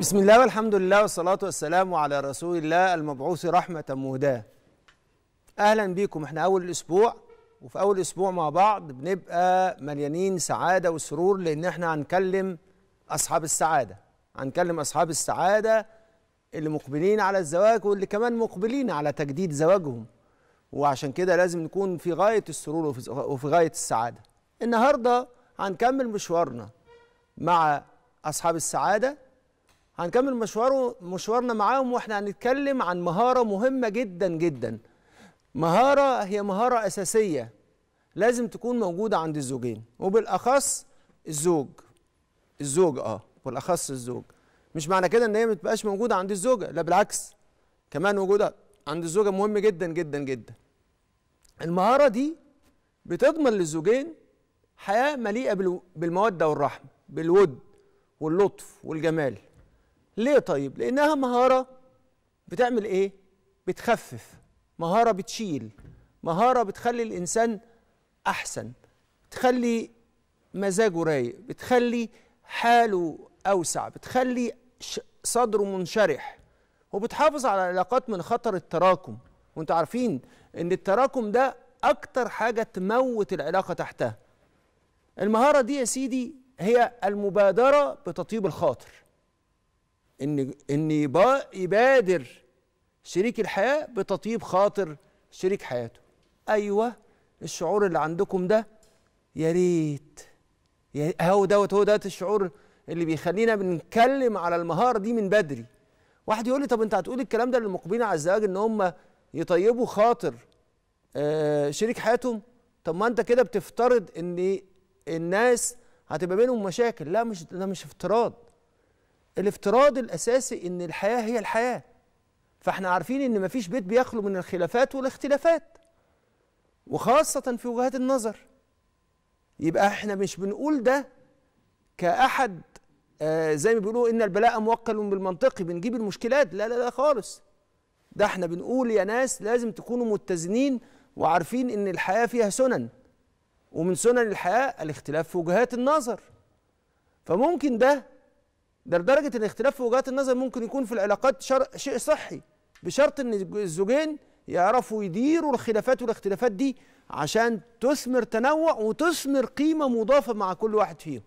بسم الله والحمد لله والصلاة والسلام على رسول الله المبعوث رحمة مهداة أهلا بيكم احنا أول الأسبوع وفي أول أسبوع مع بعض بنبقى مليانين سعادة وسرور لأن احنا هنكلم أصحاب السعادة هنكلم أصحاب السعادة اللي مقبلين على الزواج واللي كمان مقبلين على تجديد زواجهم وعشان كده لازم نكون في غاية السرور وفي غاية السعادة النهاردة هنكمل مشوارنا مع أصحاب السعادة هنكمل مشواره مشوارنا معاهم واحنا هنتكلم عن مهاره مهمه جدا جدا مهاره هي مهاره اساسيه لازم تكون موجوده عند الزوجين وبالاخص الزوج الزوج اه بالاخص الزوج مش معنى كده ان هي ما تبقاش موجوده عند الزوجه لا بالعكس كمان وجودها عند الزوجه مهم جدا جدا جدا المهاره دي بتضمن للزوجين حياه مليئه بالموده والرحمه بالود واللطف والجمال ليه طيب لانها مهاره بتعمل ايه بتخفف مهاره بتشيل مهاره بتخلي الانسان احسن بتخلي مزاجه رايق بتخلي حاله اوسع بتخلي صدره منشرح وبتحافظ على العلاقات من خطر التراكم وانتوا عارفين ان التراكم ده اكتر حاجه تموت العلاقه تحتها المهاره دي يا سيدي هي المبادره بتطيب الخاطر ان ان يبادر شريك الحياه بتطيب خاطر شريك حياته ايوه الشعور اللي عندكم ده يا ريت هو دوت هو دوت الشعور اللي بيخلينا بنتكلم على المهاره دي من بدري واحد يقول لي طب انت هتقول الكلام ده للمقبلين على الزواج ان هم يطيبوا خاطر آه شريك حياتهم طب ما انت كده بتفترض ان الناس هتبقى بينهم مشاكل لا مش ده مش افتراض الافتراض الأساسي إن الحياة هي الحياة فاحنا عارفين إن مفيش بيت بيخلو من الخلافات والاختلافات وخاصة في وجهات النظر يبقى احنا مش بنقول ده كأحد آه زي ما بيقولوا إن البلاء موكل بالمنطقي بنجيب المشكلات لا لا لا خالص ده احنا بنقول يا ناس لازم تكونوا متزنين وعارفين إن الحياة فيها سنن ومن سنن الحياة الاختلاف في وجهات النظر فممكن ده ده لدرجه ان اختلاف في وجهات النظر ممكن يكون في العلاقات شر... شيء صحي بشرط ان الزوجين يعرفوا يديروا الخلافات والاختلافات دي عشان تثمر تنوع وتثمر قيمه مضافه مع كل واحد فيهم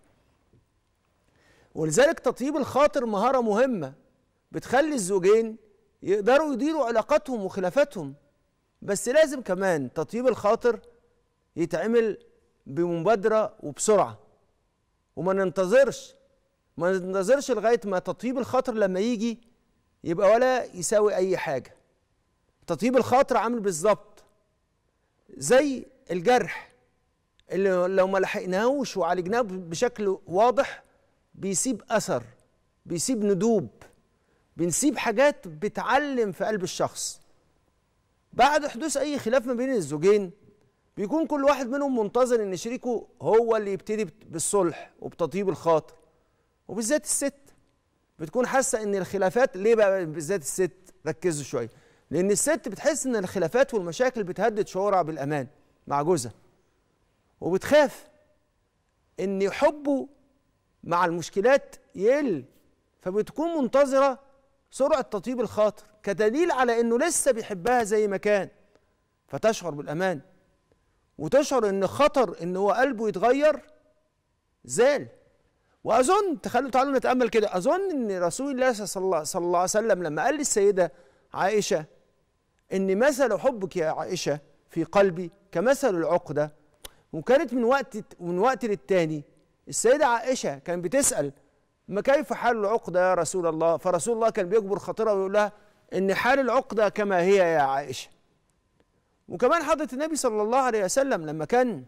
ولذلك تطيب الخاطر مهاره مهمه بتخلي الزوجين يقدروا يديروا علاقاتهم وخلافاتهم بس لازم كمان تطيب الخاطر يتعمل بمبادره وبسرعه وما ننتظرش ما ننتظرش لغايه ما تطيب الخاطر لما يجي يبقى ولا يساوي اي حاجه تطيب الخاطر عامل بالظبط زي الجرح اللي لو ما لحقناهوش وعالجناه بشكل واضح بيسيب اثر بيسيب ندوب بنسيب حاجات بتعلم في قلب الشخص بعد حدوث اي خلاف ما بين الزوجين بيكون كل واحد منهم منتظر ان شريكه هو اللي يبتدي بالصلح وبتطيب الخاطر وبالذات الست بتكون حاسه ان الخلافات ليه بقى بالذات الست ركزوا شويه لان الست بتحس ان الخلافات والمشاكل بتهدد شعورها بالامان مع جوزها وبتخاف ان حبه مع المشكلات يقل فبتكون منتظره سرعه تطيب الخاطر كدليل على انه لسه بيحبها زي ما كان فتشعر بالامان وتشعر ان خطر ان هو قلبه يتغير زال واظن تخلوا تعالوا نتامل كده اظن ان رسول الله صلى الله, عليه وسلم لما قال للسيده عائشه ان مثل حبك يا عائشه في قلبي كمثل العقده وكانت من وقت من وقت للتاني السيده عائشه كانت بتسال ما كيف حال العقده يا رسول الله فرسول الله كان بيجبر خاطرها ويقول لها ان حال العقده كما هي يا عائشه وكمان حضره النبي صلى الله عليه وسلم لما كان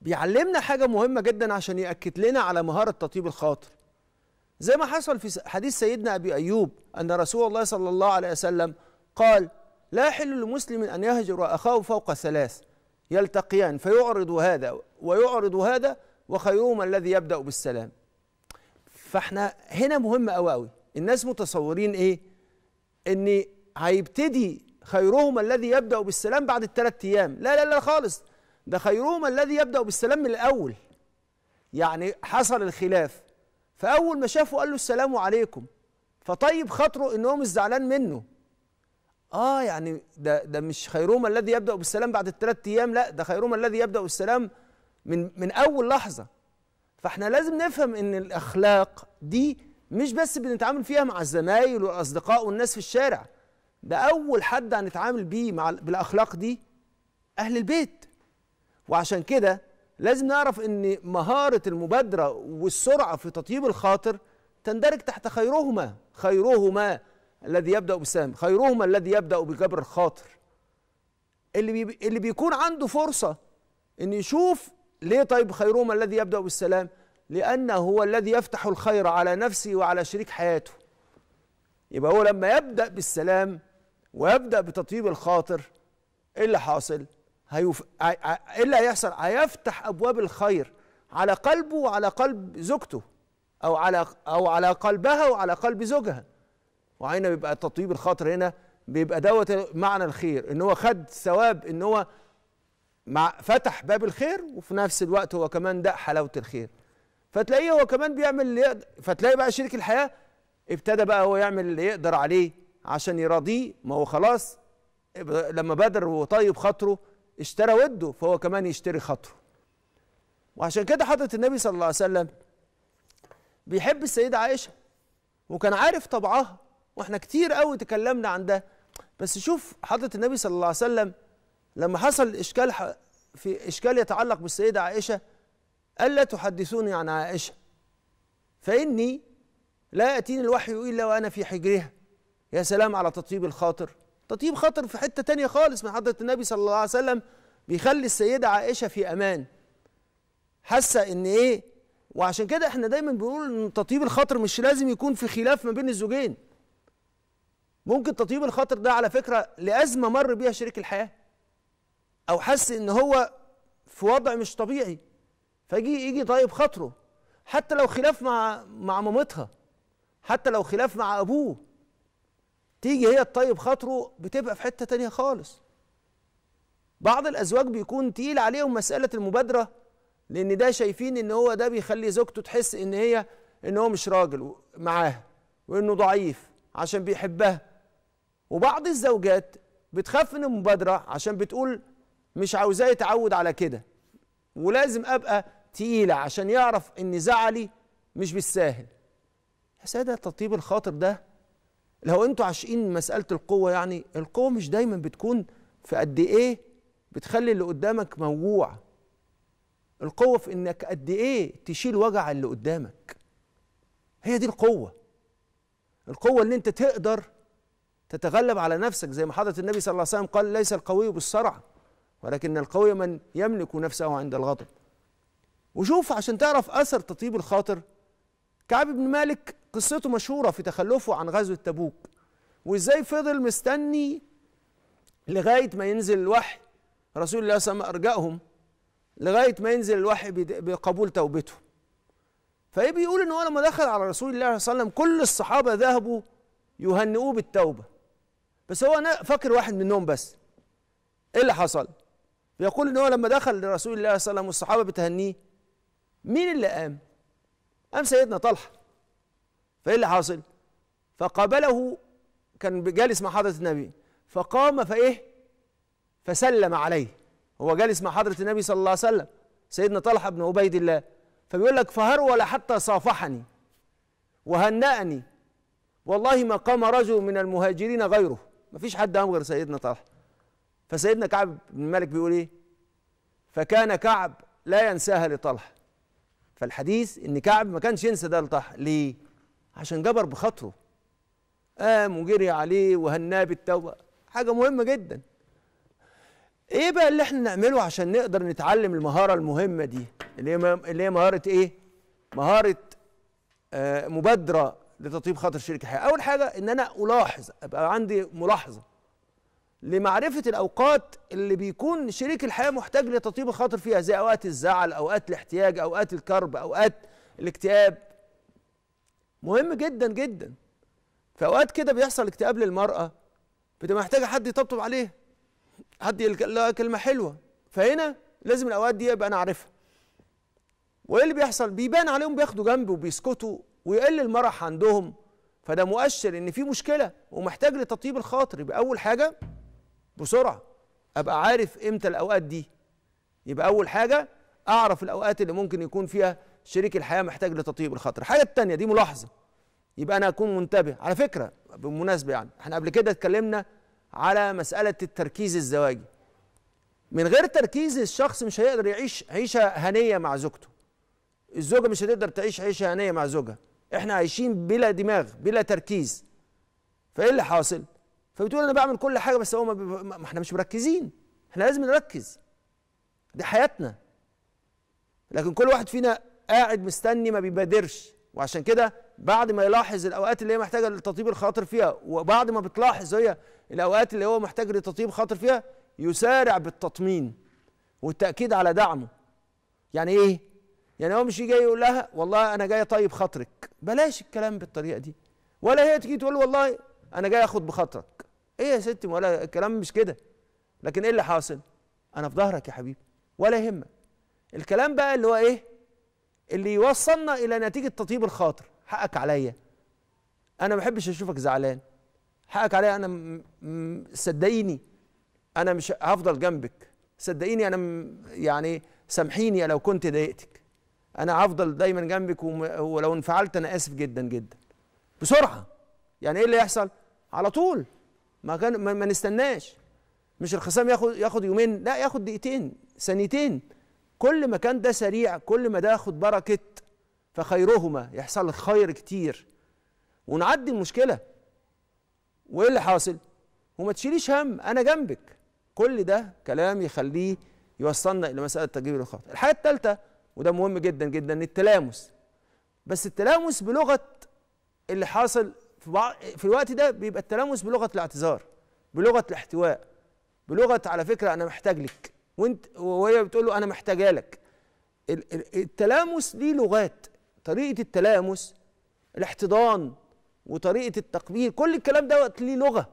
بيعلمنا حاجه مهمه جدا عشان ياكد لنا على مهاره تطيب الخاطر زي ما حصل في حديث سيدنا ابي ايوب ان رسول الله صلى الله عليه وسلم قال لا يحل لمسلم ان يهجر اخاه فوق ثلاث يلتقيان فيعرض هذا ويعرض هذا وخيرهما الذي يبدا بالسلام فاحنا هنا مهم قوي قوي الناس متصورين ايه ان هيبتدي خيرهما الذي يبدا بالسلام بعد الثلاث ايام لا لا لا خالص ده خيرهما الذي يبدأ بالسلام من الأول يعني حصل الخلاف فأول ما شافه قال له السلام عليكم فطيب خاطره إن هو مش زعلان منه آه يعني ده ده مش خيرهما الذي يبدأ بالسلام بعد الثلاث أيام لا ده خيرهما الذي يبدأ بالسلام من من أول لحظة فإحنا لازم نفهم إن الأخلاق دي مش بس بنتعامل فيها مع الزمايل والأصدقاء والناس في الشارع ده أول حد هنتعامل بيه مع بالأخلاق دي أهل البيت وعشان كده لازم نعرف ان مهارة المبادرة والسرعة في تطيب الخاطر تندرج تحت خيرهما خيرهما الذي يبدأ بسام خيرهما الذي يبدأ بجبر الخاطر اللي, بي... اللي بيكون عنده فرصة ان يشوف ليه طيب خيرهما الذي يبدأ بالسلام لأنه هو الذي يفتح الخير على نفسه وعلى شريك حياته يبقى هو لما يبدأ بالسلام ويبدأ بتطيب الخاطر ايه اللي حاصل؟ هيف... ايه اللي هيحصل هيفتح ابواب الخير على قلبه وعلى قلب زوجته او على او على قلبها وعلى قلب زوجها وهنا بيبقى تطيب الخاطر هنا بيبقى دوت معنى الخير ان هو خد ثواب ان هو مع فتح باب الخير وفي نفس الوقت هو كمان ده حلاوه الخير فتلاقيه هو كمان بيعمل اللي يقدر فتلاقي بقى شريك الحياه ابتدى بقى هو يعمل اللي يقدر عليه عشان يراضيه ما هو خلاص لما بدر وطيب خاطره اشترى وده فهو كمان يشتري خاطره وعشان كده حضرة النبي صلى الله عليه وسلم بيحب السيدة عائشة وكان عارف طبعها واحنا كتير قوي تكلمنا عن ده بس شوف حضرة النبي صلى الله عليه وسلم لما حصل إشكال في إشكال يتعلق بالسيدة عائشة ألا تحدثوني عن عائشة فإني لا يأتيني الوحي إلا وأنا في حجرها يا سلام على تطيب الخاطر تطيب خاطر في حتة تانية خالص من حضرة النبي صلى الله عليه وسلم بيخلي السيدة عائشة في أمان حاسة إن إيه وعشان كده إحنا دايما بنقول إن تطيب الخاطر مش لازم يكون في خلاف ما بين الزوجين ممكن تطيب الخاطر ده على فكرة لأزمة مر بيها شريك الحياة أو حس إن هو في وضع مش طبيعي فيجي يجي طيب خاطره حتى لو خلاف مع مع مامتها حتى لو خلاف مع أبوه تيجي هي تطيب خاطره بتبقى في حته تانية خالص بعض الازواج بيكون تقيل عليهم مساله المبادره لان ده شايفين ان هو ده بيخلي زوجته تحس ان هي ان هو مش راجل معاها وانه ضعيف عشان بيحبها وبعض الزوجات بتخاف من المبادره عشان بتقول مش عاوزاه يتعود على كده ولازم ابقى تقيله عشان يعرف ان زعلي مش بالساهل يا ساده تطيب الخاطر ده لو انتوا عاشقين مساله القوه يعني القوه مش دايما بتكون في قد ايه بتخلي اللي قدامك موجوع القوه في انك قد ايه تشيل وجع اللي قدامك هي دي القوه القوه اللي انت تقدر تتغلب على نفسك زي ما حضره النبي صلى الله عليه وسلم قال ليس القوي بالصرع ولكن القوي من يملك نفسه عند الغضب وشوف عشان تعرف اثر تطيب الخاطر كعب بن مالك قصته مشهورة في تخلفه عن غزوة تبوك وإزاي فضل مستني لغاية ما ينزل الوحي رسول الله صلى الله عليه وسلم أرجأهم لغاية ما ينزل الوحي بقبول توبته فايه بيقول ان هو لما دخل على رسول الله صلى الله عليه وسلم كل الصحابه ذهبوا يهنئوه بالتوبه بس هو أنا فاكر واحد منهم بس ايه اللي حصل بيقول ان هو لما دخل لرسول الله صلى الله عليه وسلم والصحابه بتهنيه مين اللي قام قام سيدنا طلحه فايه اللي حاصل فقابله كان جالس مع حضره النبي فقام فايه فسلم عليه هو جالس مع حضره النبي صلى الله عليه وسلم سيدنا طلحه بن عبيد الله فبيقول لك فهرول حتى صافحني وهنأني والله ما قام رجل من المهاجرين غيره ما فيش حد قام غير سيدنا طلحه فسيدنا كعب بن مالك بيقول ايه فكان كعب لا ينساها لطلحه فالحديث ان كعب ما كانش ينسى ده لطه ليه عشان جبر بخاطره قام وجري عليه وهناه بالتوبه حاجه مهمه جدا ايه بقى اللي احنا نعمله عشان نقدر نتعلم المهاره المهمه دي اللي هي اللي هي مهاره ايه مهاره آه مبادره لتطيب خاطر شريك الحياه اول حاجه ان انا الاحظ ابقى عندي ملاحظه لمعرفة الأوقات اللي بيكون شريك الحياة محتاج لتطيب الخاطر فيها زي أوقات الزعل أوقات الاحتياج أوقات الكرب أوقات الاكتئاب مهم جدا جدا في أوقات كده بيحصل اكتئاب للمرأة بتبقى محتاجة حد يطبطب عليها حد يقول كلمة حلوة فهنا لازم الأوقات دي يبقى أنا عارفها وإيه اللي بيحصل بيبان عليهم بياخدوا جنب وبيسكتوا ويقل المرح عندهم فده مؤشر إن في مشكلة ومحتاج لتطيب الخاطر يبقى أول حاجة بسرعه ابقى عارف امتى الاوقات دي يبقى اول حاجه اعرف الاوقات اللي ممكن يكون فيها شريك الحياه محتاج لتطيب الخاطر الحاجه الثانيه دي ملاحظه يبقى انا اكون منتبه على فكره بالمناسبه يعني احنا قبل كده اتكلمنا على مساله التركيز الزواجي من غير تركيز الشخص مش هيقدر يعيش عيشه هنيه مع زوجته الزوجه مش هتقدر تعيش عيشه هنيه مع زوجها احنا عايشين بلا دماغ بلا تركيز فايه اللي حاصل فبتقول انا بعمل كل حاجه بس هو ما, ب... ما احنا مش مركزين احنا لازم نركز دي حياتنا لكن كل واحد فينا قاعد مستني ما بيبادرش وعشان كده بعد ما يلاحظ الاوقات اللي هي محتاجه لتطيب الخاطر فيها وبعد ما بتلاحظ هي الاوقات اللي هو محتاج لتطيب خاطر فيها يسارع بالتطمين والتاكيد على دعمه يعني ايه يعني هو مش جاي يقول لها والله انا جاي طيب خاطرك بلاش الكلام بالطريقه دي ولا هي تيجي تقول والله انا جاي اخد بخاطرك ايه يا ستي ولا الكلام مش كده لكن ايه اللي حاصل انا في ظهرك يا حبيبي ولا يهمك الكلام بقى اللي هو ايه اللي يوصلنا الى نتيجه تطيب الخاطر حقك عليا انا ما بحبش اشوفك زعلان حقك عليا انا صدقيني انا مش هفضل جنبك صدقيني انا يعني سامحيني لو كنت ضايقتك انا هفضل دايما جنبك وم... ولو انفعلت انا اسف جدا جدا بسرعه يعني ايه اللي يحصل على طول ما كان ما, نستناش مش الخصام ياخد ياخد يومين لا ياخد دقيقتين ثانيتين كل ما كان ده سريع كل ما ده ياخد بركه فخيرهما يحصل لك خير كتير ونعدي المشكله وايه اللي حاصل وما تشيليش هم انا جنبك كل ده كلام يخليه يوصلنا الى مساله تجريب الخطا الحاجه الثالثه وده مهم جدا جدا التلامس بس التلامس بلغه اللي حاصل في, في الوقت ده بيبقى التلامس بلغه الاعتذار بلغه الاحتواء بلغه على فكره انا محتاج لك وانت وهي بتقول له انا محتاجه لك التلامس ليه لغات طريقه التلامس الاحتضان وطريقه التقبيل كل الكلام دوت ليه لغه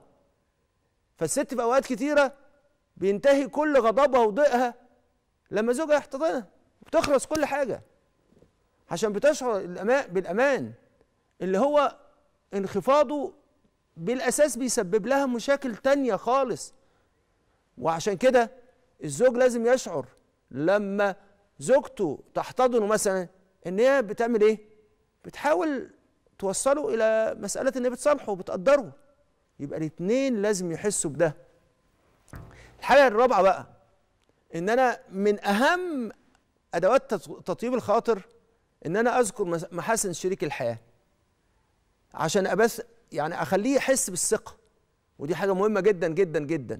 فالست في اوقات كتيره بينتهي كل غضبها وضيقها لما زوجها يحتضنها بتخلص كل حاجه عشان بتشعر بالامان اللي هو انخفاضه بالأساس بيسبب لها مشاكل تانية خالص وعشان كده الزوج لازم يشعر لما زوجته تحتضنه مثلا ان هي بتعمل ايه بتحاول توصله الى مساله ان هي بتصالحه وبتقدره يبقى الاثنين لازم يحسوا بده الحاجه الرابعه بقى ان انا من اهم ادوات تطيب الخاطر ان انا اذكر محاسن شريك الحياه عشان أبس يعني اخليه يحس بالثقه ودي حاجه مهمه جدا جدا جدا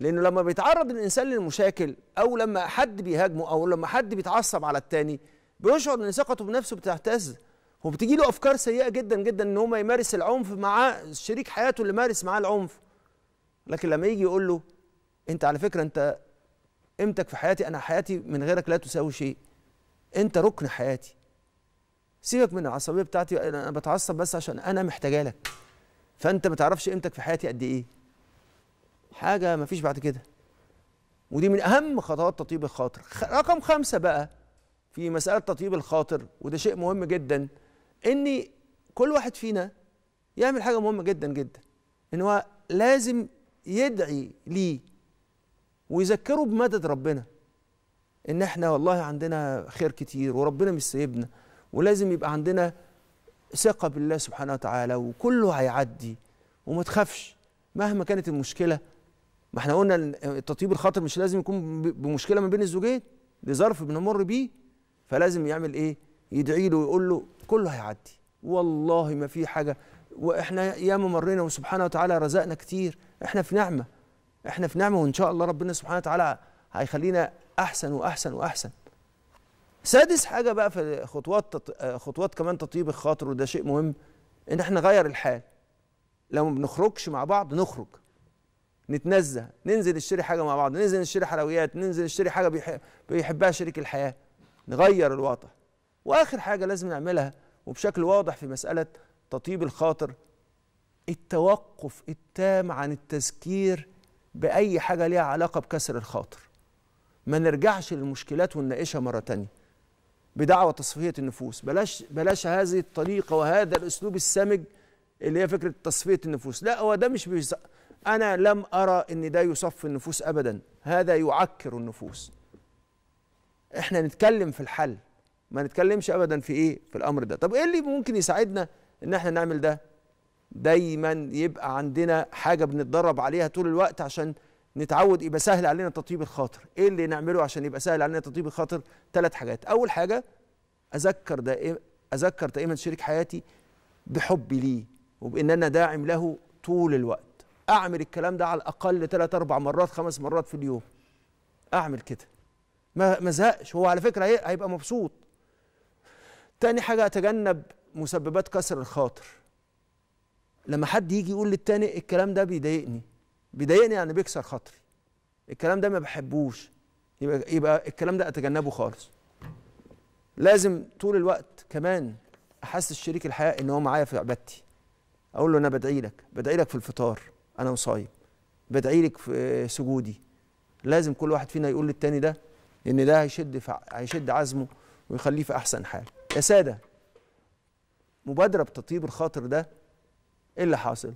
لانه لما بيتعرض الانسان للمشاكل او لما حد بيهاجمه او لما حد بيتعصب على التاني بيشعر ان ثقته بنفسه بتهتز وبتجي له افكار سيئه جدا جدا ان هو يمارس العنف مع شريك حياته اللي مارس معاه العنف لكن لما يجي يقول له انت على فكره انت قيمتك في حياتي انا حياتي من غيرك لا تساوي شيء انت ركن حياتي سيبك من العصبيه بتاعتي انا بتعصب بس عشان انا محتاجه لك فانت ما تعرفش قيمتك في حياتي قد ايه حاجه ما فيش بعد كده ودي من اهم خطوات تطيب الخاطر رقم خمسة بقى في مساله تطيب الخاطر وده شيء مهم جدا ان كل واحد فينا يعمل حاجه مهمه جدا جدا ان هو لازم يدعي ليه ويذكره بمدد ربنا ان احنا والله عندنا خير كتير وربنا مش سايبنا ولازم يبقى عندنا ثقة بالله سبحانه وتعالى وكله هيعدي وما تخافش مهما كانت المشكلة ما احنا قلنا تطيب الخاطر مش لازم يكون بمشكلة ما بين الزوجين ده ظرف بنمر بيه فلازم يعمل ايه يدعي له ويقول له كله هيعدي والله ما في حاجة واحنا ياما مرينا وسبحانه وتعالى رزقنا كتير احنا في نعمة احنا في نعمة وان شاء الله ربنا سبحانه وتعالى هيخلينا احسن واحسن واحسن سادس حاجه بقى في خطوات تط... خطوات كمان تطيب الخاطر وده شيء مهم ان احنا نغير الحال لو ما بنخرجش مع بعض نخرج نتنزه ننزل نشتري حاجه مع بعض ننزل نشتري حلويات ننزل نشتري حاجه بيح... بيحبها شريك الحياه نغير الوضع واخر حاجه لازم نعملها وبشكل واضح في مساله تطيب الخاطر التوقف التام عن التذكير باي حاجه ليها علاقه بكسر الخاطر ما نرجعش للمشكلات ونناقشها مره تانية بدعوة تصفية النفوس بلاش بلاش هذه الطريقة وهذا الأسلوب السمج اللي هي فكرة تصفية النفوس لا هو ده مش بيص... أنا لم أرى إن ده يصفي النفوس أبدا هذا يعكر النفوس إحنا نتكلم في الحل ما نتكلمش أبدا في إيه في الأمر ده طب إيه اللي ممكن يساعدنا إن إحنا نعمل ده دايما يبقى عندنا حاجة بنتدرب عليها طول الوقت عشان نتعود يبقى سهل علينا تطيب الخاطر ايه اللي نعمله عشان يبقى سهل علينا تطيب الخاطر ثلاث حاجات اول حاجه اذكر دائما اذكر دائما شريك حياتي بحبي ليه وبان انا داعم له طول الوقت اعمل الكلام ده على الاقل ثلاث اربع مرات خمس مرات في اليوم اعمل كده ما ما زهقش هو على فكره هيبقى مبسوط تاني حاجه اتجنب مسببات كسر الخاطر لما حد يجي يقول للتاني الكلام ده بيضايقني بيضايقني يعني بيكسر خاطري الكلام ده ما بحبوش يبقى يبقى الكلام ده اتجنبه خالص لازم طول الوقت كمان احسس شريك الحياه ان هو معايا في عبادتي اقول له انا بدعي لك بدعي لك في الفطار انا وصايم بدعي لك في سجودي لازم كل واحد فينا يقول للتاني ده ان ده هيشد هيشد عزمه ويخليه في احسن حال يا ساده مبادره بتطيب الخاطر ده ايه اللي حاصل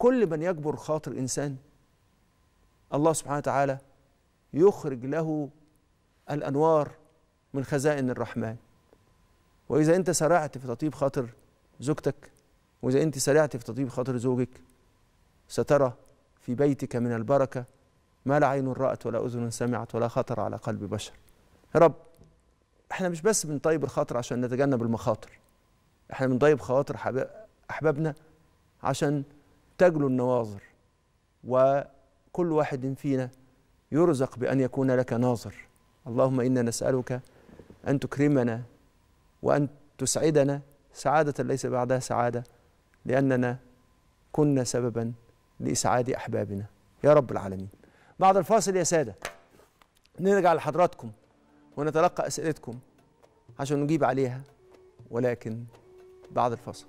كل من يجبر خاطر انسان الله سبحانه وتعالى يخرج له الانوار من خزائن الرحمن واذا انت سرعت في تطيب خاطر زوجتك واذا انت سرعت في تطيب خاطر زوجك سترى في بيتك من البركه ما لا عين رأت ولا أذن سمعت ولا خطر على قلب بشر يا رب احنا مش بس بنطيب الخاطر عشان نتجنب المخاطر احنا بنطيب خواطر أحبابنا عشان تجلو النواظر وكل واحد فينا يرزق بأن يكون لك ناظر اللهم إنا نسألك أن تكرمنا وأن تسعدنا سعادة ليس بعدها سعادة لأننا كنا سببا لإسعاد أحبابنا يا رب العالمين بعد الفاصل يا سادة نرجع لحضراتكم ونتلقى أسئلتكم عشان نجيب عليها ولكن بعد الفاصل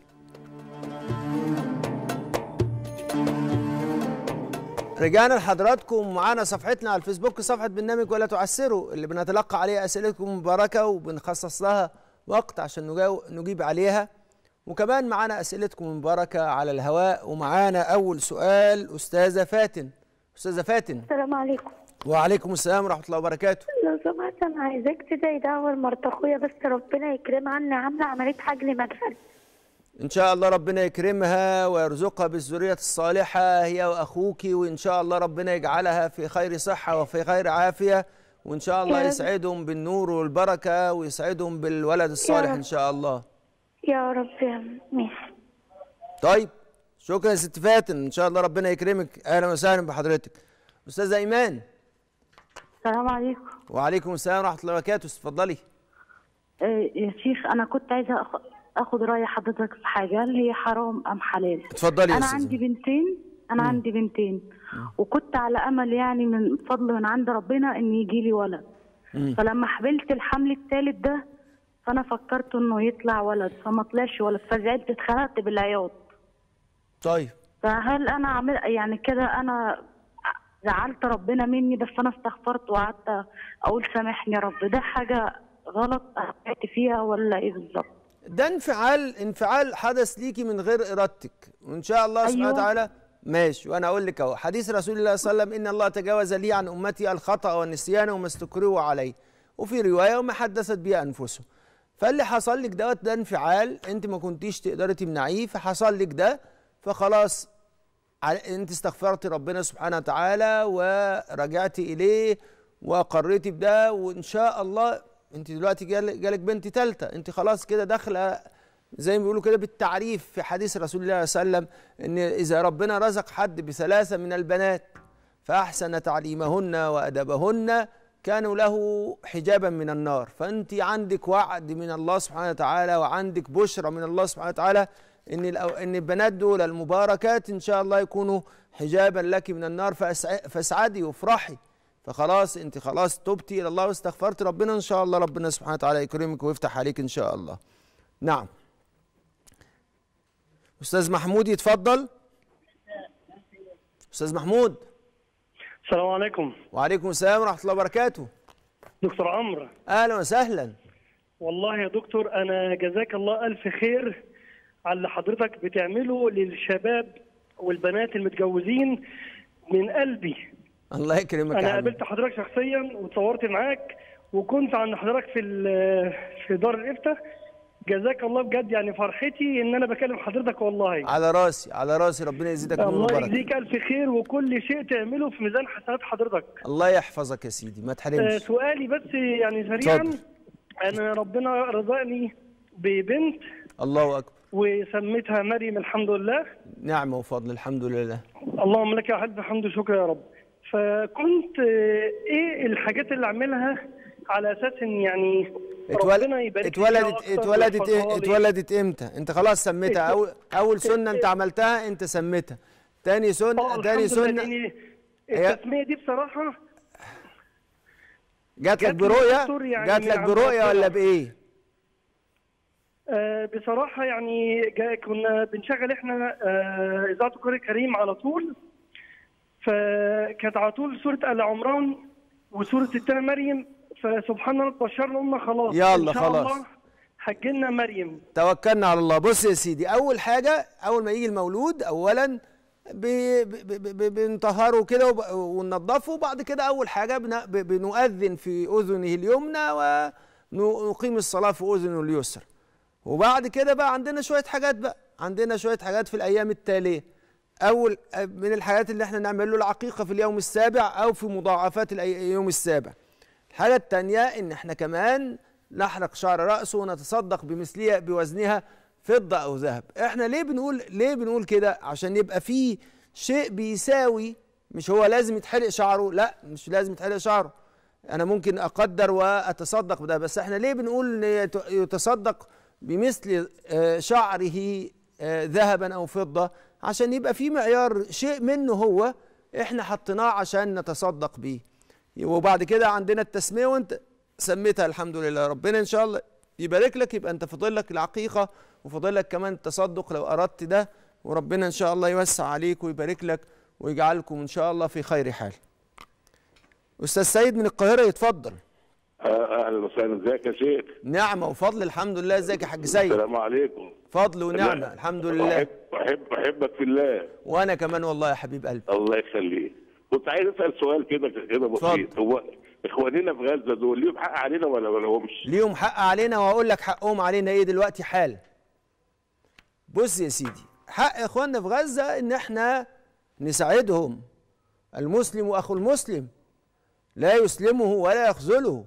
رجعنا لحضراتكم معانا صفحتنا على الفيسبوك صفحة برنامج ولا تعسروا اللي بنتلقى عليها أسئلتكم المباركة وبنخصص لها وقت عشان نجيب عليها وكمان معانا أسئلتكم المباركة على الهواء ومعانا أول سؤال أستاذة فاتن أستاذة فاتن السلام عليكم وعليكم السلام ورحمة الله وبركاته لو سمحت أنا عايزاك تدعي دعوة لمرت أخويا بس ربنا يكرمها عني عاملة عملية حجل مدفن إن شاء الله ربنا يكرمها ويرزقها بالذرية الصالحة هي وأخوك وإن شاء الله ربنا يجعلها في خير صحة وفي خير عافية وإن شاء الله يسعدهم بالنور والبركة ويسعدهم بالولد الصالح إن شاء الله يا رب يا ميح. طيب شكرا يا ست فاتن إن شاء الله ربنا يكرمك أهلا وسهلا بحضرتك أستاذة إيمان السلام عليكم وعليكم السلام ورحمة الله وبركاته اتفضلي آه، يا شيخ أنا كنت عايزة اخد راي حضرتك في حاجه هل هي حرام ام حلال اتفضلي يا انا عندي بنتين انا مم. عندي بنتين وكنت على امل يعني من فضل من عند ربنا ان يجي لي ولد مم. فلما حملت الحمل الثالث ده فانا فكرت انه يطلع ولد فما طلعش ولد فزعلت اتخنقت بالعياط طيب فهل انا عمل يعني كده انا زعلت ربنا مني بس انا استغفرت وقعدت اقول سامحني يا رب ده حاجه غلط اتعبت فيها ولا ايه بالظبط ده انفعال انفعال حدث ليكي من غير ارادتك وان شاء الله أيوة. سبحانه وتعالى ماشي وانا اقول لك اهو حديث رسول الله صلى الله عليه وسلم ان الله تجاوز لي عن امتي الخطا والنسيان وما استكرهوا عليه وفي روايه وما حدثت به انفسهم فاللي حصل لك دوت ده انفعال انت ما كنتيش تقدري تمنعيه فحصل لك ده فخلاص انت استغفرت ربنا سبحانه وتعالى ورجعت اليه وقريتي بده وان شاء الله انت دلوقتي جالك بنت ثالثه انت خلاص كده داخله زي ما بيقولوا كده بالتعريف في حديث رسول الله صلى الله عليه وسلم ان اذا ربنا رزق حد بثلاثه من البنات فاحسن تعليمهن وادبهن كانوا له حجابا من النار فانت عندك وعد من الله سبحانه وتعالى وعندك بشرى من الله سبحانه وتعالى ان ان البنات دول المباركات ان شاء الله يكونوا حجابا لك من النار فاسعدي وافرحي فخلاص انت خلاص تبتي الى الله واستغفرت ربنا ان شاء الله ربنا سبحانه وتعالى يكرمك ويفتح عليك ان شاء الله نعم استاذ محمود يتفضل استاذ محمود السلام عليكم وعليكم السلام ورحمه الله وبركاته دكتور عمرو اهلا وسهلا والله يا دكتور انا جزاك الله الف خير على اللي حضرتك بتعمله للشباب والبنات المتجوزين من قلبي الله يكرمك انا قابلت حضرتك شخصيا وتصورت معاك وكنت عند حضرتك في في دار الافتاء جزاك الله بجد يعني فرحتي ان انا بكلم حضرتك والله على راسي على راسي ربنا يزيدك نور وبركه الله يجزيك الف خير وكل شيء تعمله في ميزان حسنات حضرتك الله يحفظك يا سيدي ما آه، تحرمش آه سؤالي بس يعني سريعا انا ربنا رزقني ببنت الله اكبر وسميتها مريم الحمد لله نعم وفضل الحمد لله اللهم لك الحمد والشكر يا رب فكنت آه، ايه الحاجات اللي اعملها على اساس ان يعني ربنا يبارك اتولدت اتولدت ايه اتولدت امتى انت خلاص سميتها اول اول سنه انت عملتها انت سميتها تاني سنه آه، تاني سنه التسميه دي بصراحه جات لك برؤيه يعني جات لك برؤيه ولا بايه آه، بصراحه يعني كنا بنشغل احنا اذاعه آه كريم على طول فكانت على طول سوره ال عمران وسوره التانية مريم فسبحان الله اتبشرنا قلنا خلاص يلا إن شاء خلاص الله حجلنا مريم توكلنا على الله بص يا سيدي اول حاجه اول ما يجي المولود اولا بنطهره كده وننظفه وبعد كده اول حاجه بنؤذن في اذنه اليمنى ونقيم الصلاه في اذنه اليسرى وبعد كده بقى عندنا شويه حاجات بقى عندنا شويه حاجات في الايام التاليه أو من الحاجات اللي احنا نعمل له العقيقة في اليوم السابع أو في مضاعفات اليوم السابع الحاجة الثانيه إن احنا كمان نحرق شعر رأسه ونتصدق بمثلها بوزنها فضة أو ذهب احنا ليه بنقول ليه بنقول كده عشان يبقى فيه شيء بيساوي مش هو لازم يتحرق شعره لا مش لازم يتحرق شعره انا ممكن اقدر واتصدق بده بس احنا ليه بنقول ان يتصدق بمثل آه، شعره آه، ذهبا او فضه عشان يبقى في معيار شيء منه هو احنا حطيناه عشان نتصدق بيه وبعد كده عندنا التسميه وانت سميتها الحمد لله ربنا ان شاء الله يبارك لك يبقى انت فاضل لك العقيقه وفاضل لك كمان التصدق لو اردت ده وربنا ان شاء الله يوسع عليك ويبارك لك ويجعلكم ان شاء الله في خير حال استاذ سيد من القاهره يتفضل اهلا وسهلا ازيك يا شيخ نعمه وفضل الحمد لله ازيك يا حاج سيد السلام عليكم فضل ونعمه الحمد لله احب احبك في الله وانا كمان والله يا حبيب قلبي الله يخليك كنت عايز اسال سؤال كده كده بسيط هو اخواننا في غزه دول ليهم حق علينا ولا ما لهمش؟ ليهم حق علينا وهقول لك حقهم علينا ايه دلوقتي حال بص يا سيدي حق اخواننا في غزه ان احنا نساعدهم المسلم اخو المسلم لا يسلمه ولا يخذله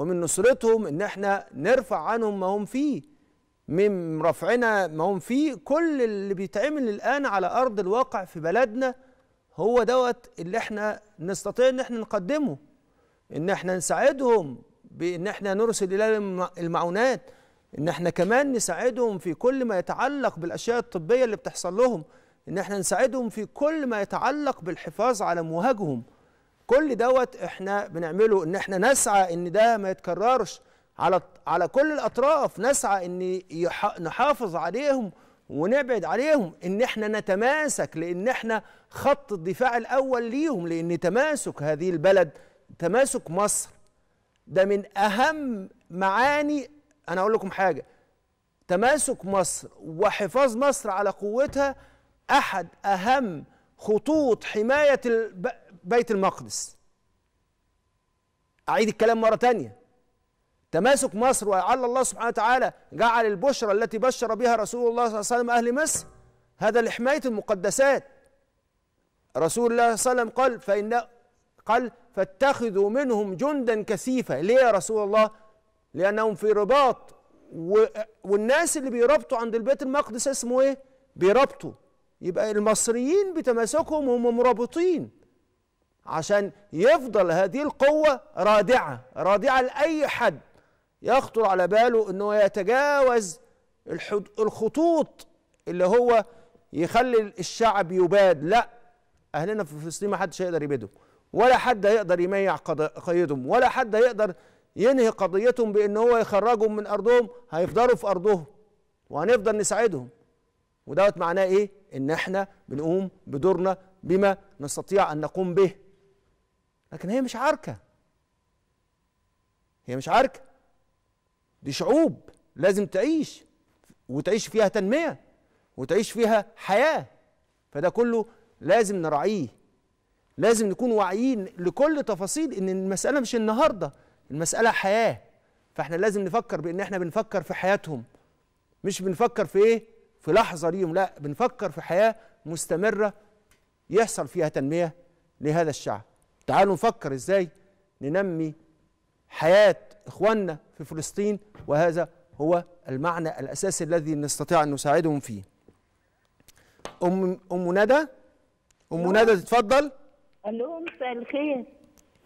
ومن نصرتهم ان احنا نرفع عنهم ما هم فيه من رفعنا ما هم فيه كل اللي بيتعمل الان على ارض الواقع في بلدنا هو دوت اللي احنا نستطيع ان احنا نقدمه ان احنا نساعدهم بان احنا نرسل اليهم المعونات ان احنا كمان نساعدهم في كل ما يتعلق بالاشياء الطبيه اللي بتحصل لهم ان احنا نساعدهم في كل ما يتعلق بالحفاظ على مواهجهم كل دوت احنا بنعمله ان احنا نسعى ان ده ما يتكررش على على كل الاطراف نسعى ان نحافظ عليهم ونبعد عليهم ان احنا نتماسك لان احنا خط الدفاع الاول ليهم لان تماسك هذه البلد تماسك مصر ده من اهم معاني انا اقول لكم حاجه تماسك مصر وحفاظ مصر على قوتها احد اهم خطوط حمايه بيت المقدس أعيد الكلام مرة تانية تماسك مصر ولعل الله سبحانه وتعالى جعل البشرى التي بشر بها رسول الله صلى الله عليه وسلم أهل مصر هذا لحماية المقدسات رسول الله صلى الله عليه وسلم قال فإن قال فاتخذوا منهم جندا كثيفة ليه يا رسول الله لأنهم في رباط و... والناس اللي بيربطوا عند البيت المقدس اسمه ايه بيربطوا يبقى المصريين بتماسكهم هم مرابطين عشان يفضل هذه القوة رادعة رادعة لأي حد يخطر على باله أنه يتجاوز الخطوط اللي هو يخلي الشعب يباد لا أهلنا في فلسطين ما حدش هيقدر يبيدهم ولا حد هيقدر يميع قيدهم ولا حد هيقدر ينهي قضيتهم بأن هو يخرجهم من أرضهم هيفضلوا في أرضهم وهنفضل نساعدهم ودوت معناه إيه؟ إن إحنا بنقوم بدورنا بما نستطيع أن نقوم به لكن هي مش عركة هي مش عركة دي شعوب لازم تعيش وتعيش فيها تنمية وتعيش فيها حياة فده كله لازم نراعيه لازم نكون واعيين لكل تفاصيل ان المسألة مش النهاردة المسألة حياة فاحنا لازم نفكر بان احنا بنفكر في حياتهم مش بنفكر في ايه في لحظة ليهم لا بنفكر في حياة مستمرة يحصل فيها تنمية لهذا الشعب تعالوا نفكر ازاي ننمي حياة إخواننا في فلسطين وهذا هو المعنى الأساسي الذي نستطيع أن نساعدهم فيه أم, أم ندى أم ندى تتفضل ألو مساء الخير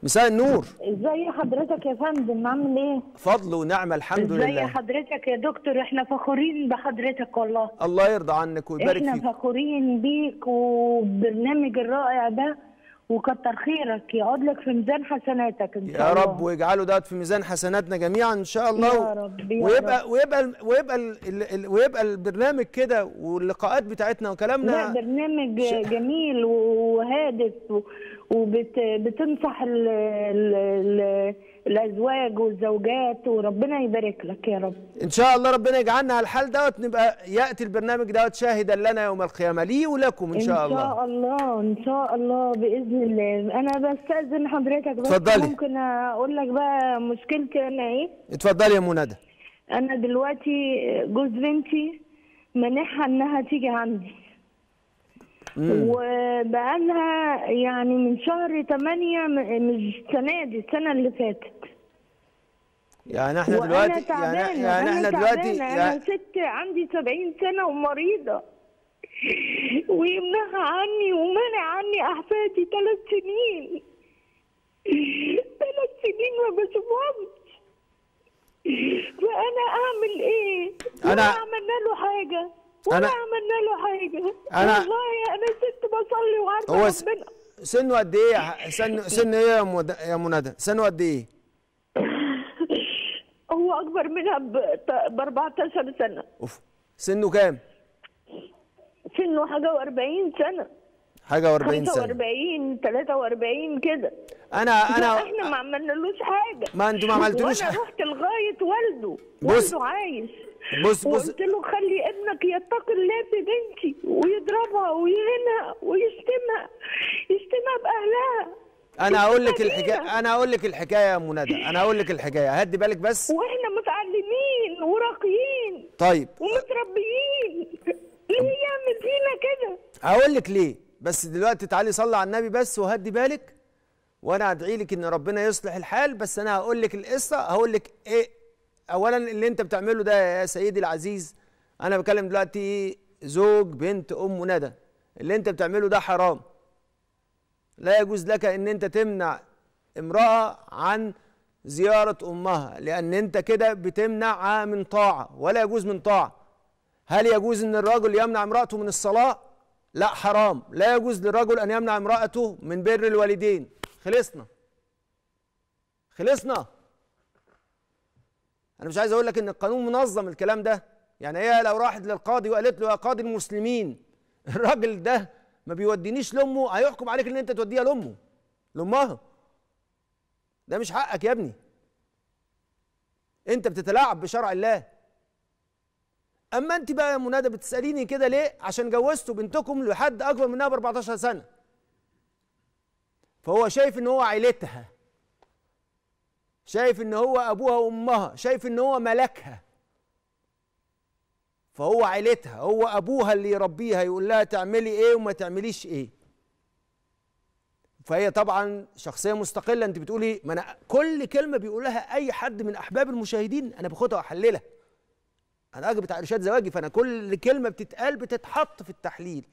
مساء النور ازاي حضرتك يا فندم عامل ايه فضل ونعمه الحمد إزاي لله ازاي حضرتك يا دكتور احنا فخورين بحضرتك والله الله يرضى عنك ويبارك فيك احنا فخورين بيك وبرنامج الرائع ده وكتر خيرك يقعد لك في ميزان حسناتك ان شاء الله يا رب ويجعله دوت في ميزان حسناتنا جميعا ان شاء الله يا رب يا ويبقى, رب. ويبقى ويبقى ويبقى ويبقى البرنامج كده واللقاءات بتاعتنا وكلامنا لا برنامج ش... جميل وهادف وبتنصح ال ال, ال الازواج والزوجات وربنا يبارك لك يا رب ان شاء الله ربنا يجعلنا على الحال دوت نبقى ياتي البرنامج دوت شاهدا لنا يوم القيامه لي ولكم ان شاء الله ان شاء الله ان شاء الله باذن الله انا بستاذن حضرتك بس اتفضلي ممكن اقول لك بقى مشكلتي انا ايه اتفضلي يا منى انا دلوقتي جوز بنتي منحها انها تيجي عندي وبقالها يعني من شهر 8 مش السنه دي السنه اللي فاتت يعني احنا دلوقتي يعني, يعني احنا دلوقتي يعني انا ست عندي 70 سنه ومريضه ويمنعها عني ومنع عني احفادي ثلاث سنين ثلاث سنين ما بشوفهمش فانا اعمل ايه؟ انا عملنا له حاجه ولا أنا... عملنا له حاجه انا والله انا ست بصلي وعارفه هو س... ربنا سنه قد ايه سن سن ايه يا مد... يا منى سنه قد ايه هو اكبر منها ب... ب 14 سنه اوف سنه كام سنه حاجه و40 سنه حاجه و40 سنه 45 43 كده انا انا احنا ما عملنالوش حاجه ما انتوا ما عملتوش حاجه انا رحت لغايه والده بص والده عايش بص بص وقلت له خلي ابنك يتقي الله في بنتي ويضربها ويهنها ويشتمها يشتمها باهلها انا هقول لك الحكايه انا هقول لك الحكايه يا منادى انا هقول لك الحكايه هدي بالك بس واحنا متعلمين وراقيين طيب ومتربيين ليه يعمل فينا كده هقول لك ليه بس دلوقتي تعالي صلي على النبي بس وهدي بالك وانا ادعي لك ان ربنا يصلح الحال بس انا هقول لك القصه هقول لك ايه اولا اللي انت بتعمله ده يا سيدي العزيز انا بكلم دلوقتي زوج بنت ام ندى اللي انت بتعمله ده حرام لا يجوز لك ان انت تمنع امراه عن زياره امها لان انت كده بتمنعها من طاعه ولا يجوز من طاعه هل يجوز ان الرجل يمنع امراته من الصلاه لا حرام لا يجوز للرجل ان يمنع امراته من بر الوالدين خلصنا خلصنا انا مش عايز اقول لك ان القانون منظم الكلام ده يعني هي لو راحت للقاضي وقالت له يا قاضي المسلمين الراجل ده ما بيودينيش لامه هيحكم عليك ان انت توديها لامه لامها ده مش حقك يا ابني انت بتتلاعب بشرع الله اما انت بقى يا منادى بتساليني كده ليه عشان جوزتوا بنتكم لحد اكبر منها ب 14 سنه فهو شايف ان هو عيلتها شايف ان هو ابوها وامها شايف ان هو ملكها فهو عيلتها هو ابوها اللي يربيها يقول لها تعملي ايه وما تعمليش ايه فهي طبعا شخصيه مستقله انت بتقولي ما انا كل كلمه بيقولها اي حد من احباب المشاهدين انا باخدها واحللها انا راجل بتاع ارشاد زواجي فانا كل كلمه بتتقال بتتحط في التحليل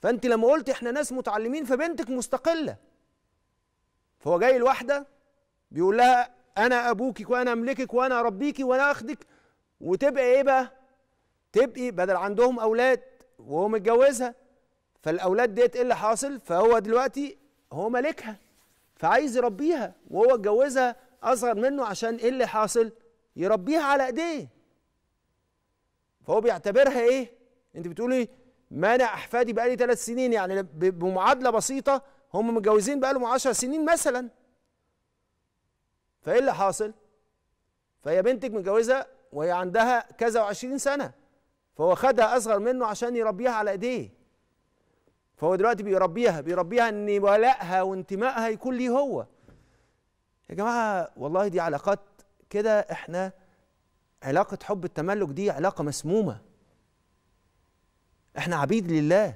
فانت لما قلت احنا ناس متعلمين فبنتك مستقله فهو جاي لواحده بيقول لها انا ابوك وانا املكك وانا اربيكي وانا اخدك وتبقى ايه بقى تبقي بدل عندهم اولاد وهو متجوزها فالاولاد ديت ايه اللي حاصل فهو دلوقتي هو مالكها فعايز يربيها وهو اتجوزها اصغر منه عشان ايه اللي حاصل يربيها على ايديه فهو بيعتبرها ايه انت بتقولي ما انا احفادي بقالي ثلاث سنين يعني بمعادله بسيطه هم متجوزين بقالهم 10 سنين مثلا فايه اللي حاصل فهي بنتك متجوزه وهي عندها كذا وعشرين سنه فهو خدها اصغر منه عشان يربيها على ايديه فهو دلوقتي بيربيها بيربيها ان ولائها وانتمائها يكون ليه هو يا جماعه والله دي علاقات كده احنا علاقه حب التملك دي علاقه مسمومه احنا عبيد لله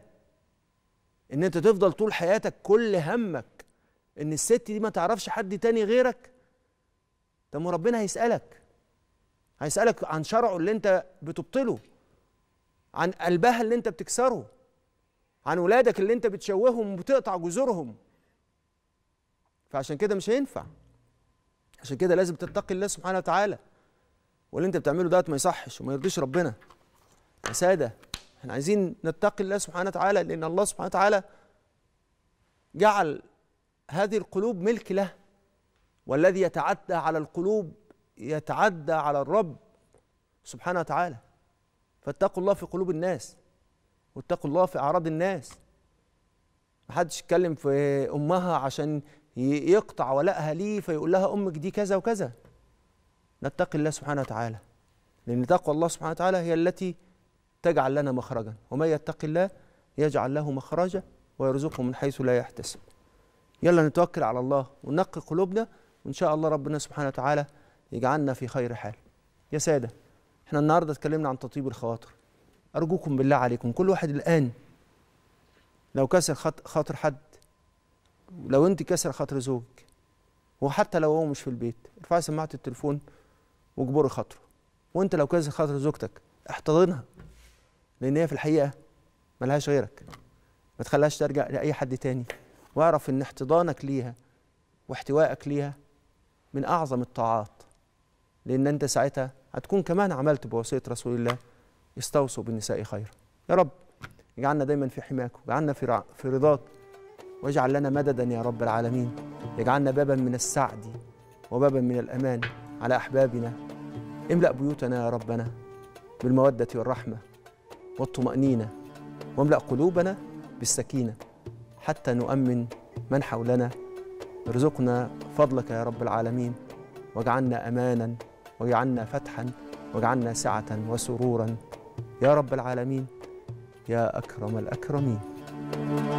ان انت تفضل طول حياتك كل همك ان الست دي ما تعرفش حد تاني غيرك طب ما ربنا هيسألك هيسألك عن شرعه اللي أنت بتبطله عن قلبها اللي أنت بتكسره عن ولادك اللي أنت بتشوههم وبتقطع جذورهم فعشان كده مش هينفع عشان كده لازم تتقي الله سبحانه وتعالى واللي أنت بتعمله دوت ما يصحش وما يرضيش ربنا يا سادة احنا عايزين نتقي الله سبحانه وتعالى لأن الله سبحانه وتعالى جعل هذه القلوب ملك له والذي يتعدى على القلوب يتعدى على الرب سبحانه وتعالى فاتقوا الله في قلوب الناس واتقوا الله في اعراض الناس محدش يتكلم في امها عشان يقطع ولاءها ليه فيقول لها امك دي كذا وكذا نتقي الله سبحانه وتعالى لان تقوى الله سبحانه وتعالى هي التي تجعل لنا مخرجا ومن يتق الله يجعل له مخرجا ويرزقه من حيث لا يحتسب يلا نتوكل على الله ونقي قلوبنا وإن شاء الله ربنا سبحانه وتعالى يجعلنا في خير حال يا سادة احنا النهاردة اتكلمنا عن تطيب الخواطر أرجوكم بالله عليكم كل واحد الآن لو كسر خاطر حد لو أنت كسر خاطر زوجك وحتى لو هو مش في البيت ارفعي سماعة التليفون واجبري خاطره وانت لو كسر خاطر زوجتك احتضنها لان هي في الحقيقه ملهاش غيرك ما تخليهاش ترجع لاي حد تاني واعرف ان احتضانك ليها واحتوائك ليها من أعظم الطاعات لأن أنت ساعتها هتكون كمان عملت بوصية رسول الله استوصوا بالنساء خيرا يا رب اجعلنا دايما في حماك واجعلنا في, في رضاك واجعل لنا مددا يا رب العالمين اجعلنا بابا من السعد وبابا من الأمان على أحبابنا املأ بيوتنا يا ربنا بالمودة والرحمة والطمأنينة واملأ قلوبنا بالسكينة حتى نؤمن من حولنا ارزقنا فضلك يا رب العالمين واجعلنا أمانا واجعلنا فتحا واجعلنا سعة وسرورا يا رب العالمين يا أكرم الأكرمين